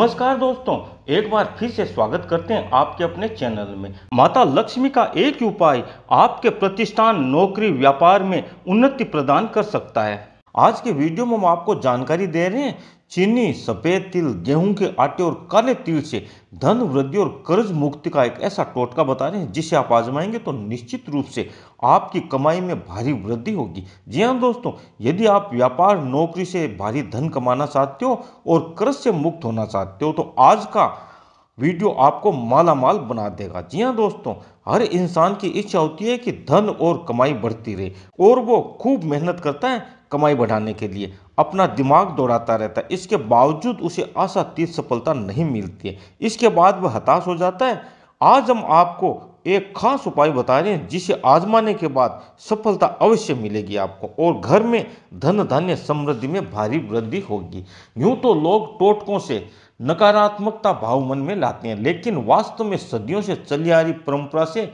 नमस्कार दोस्तों एक बार फिर से स्वागत करते हैं आपके अपने चैनल में माता लक्ष्मी का एक उपाय आपके प्रतिष्ठान नौकरी व्यापार में उन्नति प्रदान कर सकता है आज के वीडियो में हम आपको जानकारी दे रहे हैं चीनी सफ़ेद तिल गेहूं के आटे और काले तिल से धन वृद्धि और कर्ज मुक्ति का एक ऐसा टोटका बता रहे हैं जिसे आप आजमाएंगे तो निश्चित रूप से आपकी कमाई में भारी वृद्धि होगी जी हाँ दोस्तों यदि आप व्यापार नौकरी से भारी धन कमाना चाहते हो और कर्ज से मुक्त होना चाहते हो तो आज का वीडियो आपको माला माल बना देगा जी हाँ दोस्तों हर इंसान की इच्छा होती है कि धन और कमाई बढ़ती रहे और वो खूब मेहनत करता है कमाई बढ़ाने के लिए अपना दिमाग दौड़ाता रहता है इसके बावजूद उसे आशा सफलता नहीं मिलती है इसके बाद वह हताश हो जाता है आज हम आपको एक खास उपाय बता रहे हैं जिसे आजमाने के बाद सफलता अवश्य मिलेगी आपको और घर में धन धान्य समृद्धि में भारी वृद्धि होगी यूं तो लोग टोटकों से नकारात्मकता भाव मन में लाते हैं लेकिन वास्तव में सदियों से चली आ रही परंपरा से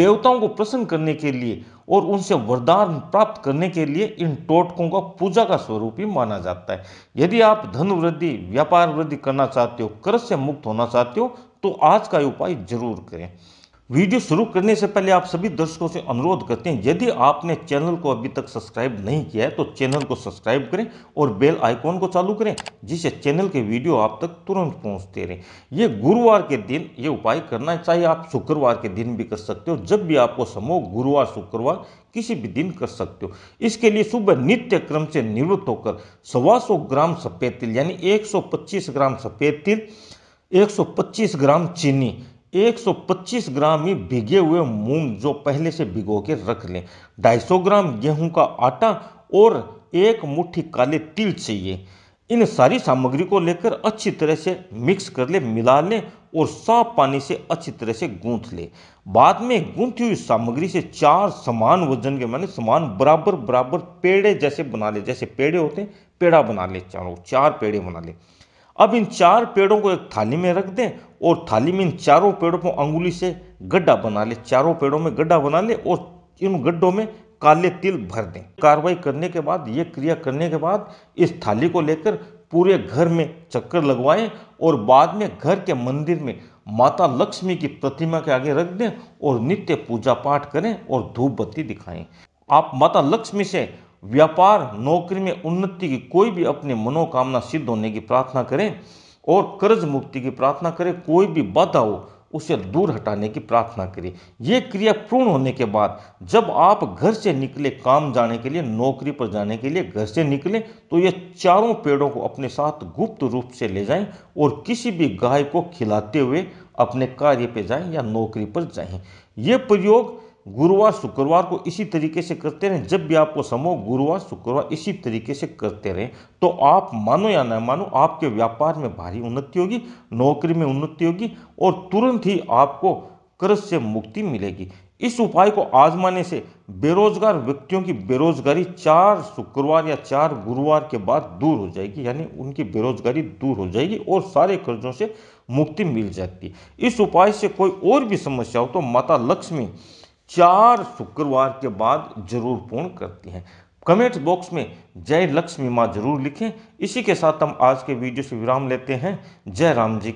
देवताओं को प्रसन्न करने के लिए और उनसे वरदान प्राप्त करने के लिए इन टोटकों का पूजा का स्वरूप ही माना जाता है यदि आप धन वृद्धि व्यापार वृद्धि करना चाहते हो कर से मुक्त होना चाहते हो तो आज का उपाय जरूर करें वीडियो शुरू करने से पहले आप सभी दर्शकों से अनुरोध करते हैं यदि आपने चैनल को अभी तक सब्सक्राइब नहीं किया है तो चैनल को सब्सक्राइब करें और बेल आइकॉन को चालू करें जिससे चैनल के वीडियो आप तक तुरंत पहुंचते रहें ये गुरुवार के दिन ये उपाय करना चाहिए आप शुक्रवार के दिन भी कर सकते हो जब भी आपको समूह गुरुवार शुक्रवार किसी भी दिन कर सकते हो इसके लिए सुबह नित्य क्रम से निवृत्त होकर सवा ग्राम सफ़ेद तिल यानी एक ग्राम सफ़ेद तिल एक ग्राम चीनी 125 ग्राम ही भिगे हुए मूंग जो पहले से भिगो के रख लें 250 ग्राम गेहूं का आटा और एक मुट्ठी काले तिल चाहिए इन सारी सामग्री को लेकर अच्छी तरह से मिक्स कर ले मिला लें और साफ पानी से अच्छी तरह से गूंथ ले बाद में गूंथी हुई सामग्री से चार समान वजन के माने समान बराबर बराबर पेड़े जैसे बना ले जैसे पेड़े होते हैं पेड़ा बना ले चारों चार पेड़े बना ले अब इन चार पेड़ों को एक थाली में रख दें और थाली में इन चारों पेड़ों को अंगुली से गड्ढा बना ले चारों पेड़ों में गड्ढा बना ले और इन गड्ढों में काले तिल भर दें कार्रवाई करने के बाद ये क्रिया करने के बाद इस थाली को लेकर पूरे घर में चक्कर लगवाएं और बाद में घर के मंदिर में माता लक्ष्मी की प्रतिमा के आगे रख दें और नित्य पूजा पाठ करें और धूप बत्ती दिखाएं आप माता लक्ष्मी से व्यापार नौकरी में उन्नति की कोई भी अपनी मनोकामना सिद्ध होने की प्रार्थना करें और कर्ज मुक्ति की प्रार्थना करें कोई भी बाधा हो उसे दूर हटाने की प्रार्थना करें ये क्रिया पूर्ण होने के बाद जब आप घर से निकले काम जाने के लिए नौकरी पर जाने के लिए घर से निकले तो ये चारों पेड़ों को अपने साथ गुप्त रूप से ले जाएं और किसी भी गाय को खिलाते हुए अपने कार्य पर जाएं या नौकरी पर जाएं ये प्रयोग गुरुवार शुक्रवार को इसी तरीके से करते रहें जब भी आपको समय गुरुवार शुक्रवार इसी तरीके से करते रहें तो आप मानो या न मानो आपके व्यापार में भारी उन्नति होगी नौकरी में उन्नति होगी और तुरंत ही आपको कर्ज से मुक्ति मिलेगी इस उपाय को आजमाने से बेरोजगार व्यक्तियों की बेरोजगारी चार शुक्रवार या चार गुरुवार के बाद दूर हो जाएगी यानी उनकी बेरोजगारी दूर हो जाएगी और सारे कर्जों से मुक्ति मिल जाती है इस उपाय से कोई और भी समस्या हो तो माता लक्ष्मी चार शुक्रवार के बाद जरूर पूर्ण करती हैं कमेंट बॉक्स में जय लक्ष्मी माँ जरूर लिखें इसी के साथ हम आज के वीडियो से विराम लेते हैं जय राम जी